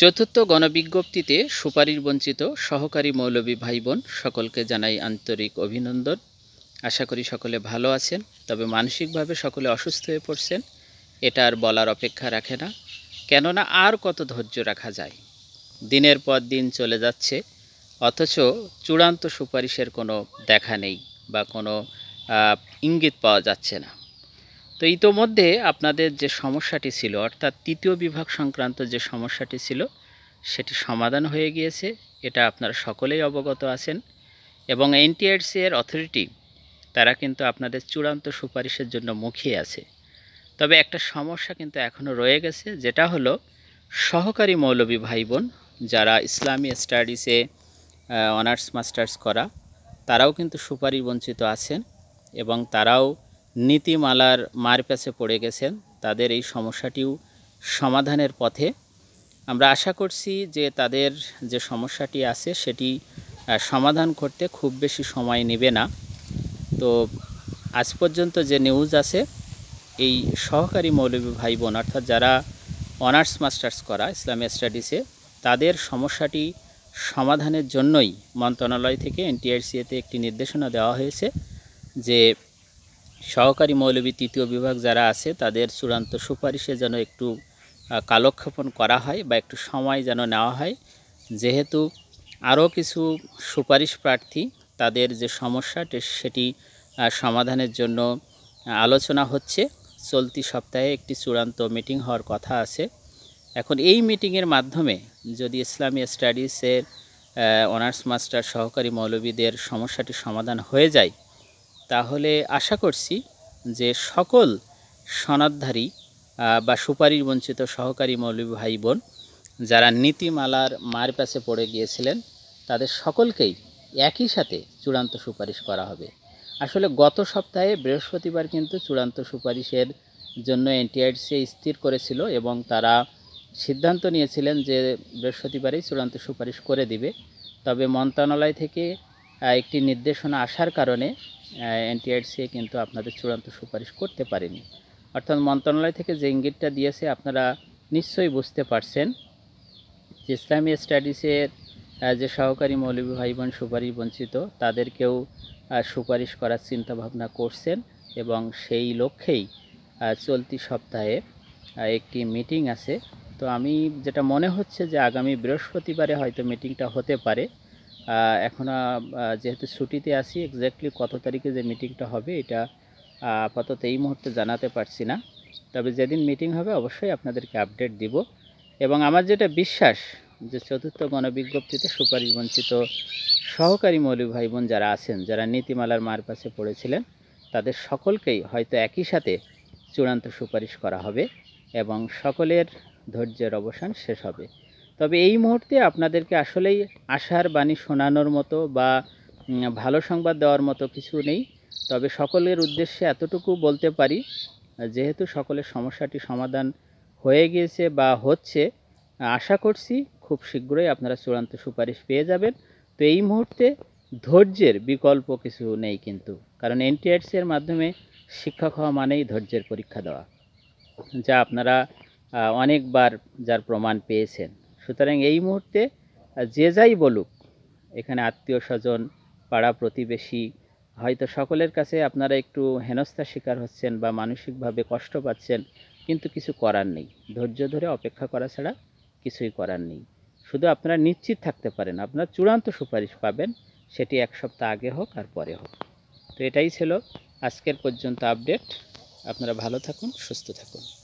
চতুর্থ গণবিজ্ঞপ্তিতে সুপারির বঞ্চিত সহকারী মৌলবী ভাই বোন সকলকে জানাই আন্তরিক অভিনন্দন আশা করি সকলে ভালো আছেন তবে মানসিকভাবে সকলে অসুস্থ হয়ে পড়ছেন এটা আর বলার অপেক্ষা রাখে না কেননা আর কত ধৈর্য রাখা যায় দিনের পর দিন চলে যাচ্ছে অথচ চূড়ান্ত সুপারিশের কোনো দেখা নেই বা কোনো ইঙ্গিত পাওয়া যাচ্ছে না তো ইতোমধ্যে আপনাদের যে সমস্যাটি ছিল অর্থাৎ তৃতীয় বিভাগ সংক্রান্ত যে সমস্যাটি ছিল সেটি সমাধান হয়ে গিয়েছে এটা আপনারা সকলেই অবগত আছেন এবং এনটিআরসি এর অথরিটি তারা কিন্তু আপনাদের চূড়ান্ত সুপারিশের জন্য মুখিয়ে আছে তবে একটা সমস্যা কিন্তু এখনও রয়ে গেছে যেটা হলো সহকারী মৌলবী ভাই বোন যারা ইসলামী স্টাডিজে অনার্স মাস্টার্স করা তারাও কিন্তু সুপারিশ বঞ্চিত আছেন এবং তারাও নীতিমালার মার পড়ে গেছেন তাদের এই সমস্যাটিও সমাধানের পথে আমরা আশা করছি যে তাদের যে সমস্যাটি আছে সেটি সমাধান করতে খুব বেশি সময় নেবে না তো আজ পর্যন্ত যে নিউজ আছে এই সহকারী মৌলবী ভাই বোন অর্থাৎ যারা অনার্স মাস্টার্স করা ইসলামী স্টাডিসে তাদের সমস্যাটি সমাধানের জন্যই মন্ত্রণালয় থেকে এনটিআরসিএতে একটি নির্দেশনা দেওয়া হয়েছে যে সহকারী মৌলবী তৃতীয় বিভাগ যারা আছে তাদের চূড়ান্ত সুপারিশে যেন একটু কালক্ষেপণ করা হয় বা একটু সময় যেন নেওয়া হয় যেহেতু আরও কিছু সুপারিশ প্রার্থী তাদের যে সমস্যা সেটি সমাধানের জন্য আলোচনা হচ্ছে চলতি সপ্তাহে একটি চূড়ান্ত মিটিং হওয়ার কথা আছে এখন এই মিটিংয়ের মাধ্যমে যদি ইসলামী স্টাডিজের অনার্স মাস্টার সহকারী মৌলবীদের সমস্যাটি সমাধান হয়ে যায় তাহলে আশা করছি যে সকল সনাদধারী বা সুপারির বঞ্চিত সহকারী মৌলী ভাই বোন যারা নীতিমালার মার পাশে পড়ে গিয়েছিলেন তাদের সকলকেই একই সাথে চূড়ান্ত সুপারিশ করা হবে আসলে গত সপ্তাহে বৃহস্পতিবার কিন্তু চূড়ান্ত সুপারিশের জন্য এনটিআরসি স্থির করেছিল এবং তারা সিদ্ধান্ত নিয়েছিলেন যে বৃহস্পতিবারেই চূড়ান্ত সুপারিশ করে দিবে তবে মন্ত্রণালয় থেকে একটি নির্দেশনা আসার কারণে এনটিআরসিএ কিন্তু আপনাদের চূড়ান্ত সুপারিশ করতে পারেনি অর্থাৎ মন্ত্রণালয় থেকে যে ইঙ্গিতটা দিয়েছে আপনারা নিশ্চয়ই বুঝতে পারছেন যে ইসলামী স্টাডিজের যে সহকারী মৌলবী ভাই বোন সুপারিশ বঞ্চিত তাদেরকেও সুপারিশ করার চিন্তাভাবনা করছেন এবং সেই লক্ষ্যেই চলতি সপ্তাহে একটি মিটিং আছে তো আমি যেটা মনে হচ্ছে যে আগামী বৃহস্পতিবারে হয়তো মিটিংটা হতে পারে এখন যেহেতু ছুটিতে আছি এক্স্যাক্টলি কত তারিখে যে মিটিংটা হবে এটা আপাতত এই মুহূর্তে জানাতে পারছি না তবে যেদিন মিটিং হবে অবশ্যই আপনাদেরকে আপডেট দিব এবং আমার যেটা বিশ্বাস যে চতুর্থ গণবিজ্ঞপ্তিতে সুপারিশ বঞ্চিত সহকারী মৌলিক ভাই বোন যারা আছেন যারা নীতিমালার মার পাশে পড়েছিলেন তাদের সকলকেই হয়তো একই সাথে চূড়ান্ত সুপারিশ করা হবে এবং সকলের ধৈর্যের অবসান শেষ হবে তবে এই মুহূর্তে আপনাদেরকে আসলেই আশার বাণী শোনানোর মতো বা ভালো সংবাদ দেওয়ার মতো কিছু নেই তবে সকলের উদ্দেশ্যে এতটুকু বলতে পারি যেহেতু সকলের সমস্যাটি সমাধান হয়ে গিয়েছে বা হচ্ছে আশা করছি খুব শীঘ্রই আপনারা চূড়ান্ত সুপারিশ পেয়ে যাবেন তো এই মুহূর্তে ধৈর্যের বিকল্প কিছু নেই কিন্তু কারণ এনটিআরসির মাধ্যমে শিক্ষক হওয়া মানেই ধৈর্যের পরীক্ষা দেওয়া যা আপনারা অনেকবার যার প্রমাণ পেয়েছেন সুতরাং এই মুহূর্তে যে যাই বলুক এখানে আত্মীয় স্বজন পাড়া প্রতিবেশী হয়তো সকলের কাছে আপনারা একটু হেনস্থার শিকার হচ্ছেন বা মানসিকভাবে কষ্ট পাচ্ছেন কিন্তু কিছু করার নেই ধৈর্য ধরে অপেক্ষা করা ছাড়া কিছুই করার নেই শুধু আপনারা নিশ্চিত থাকতে পারেন আপনার চূড়ান্ত সুপারিশ পাবেন সেটি এক সপ্তাহ আগে হোক আর পরে হোক তো এটাই ছিল আজকের পর্যন্ত আপডেট আপনারা ভালো থাকুন সুস্থ থাকুন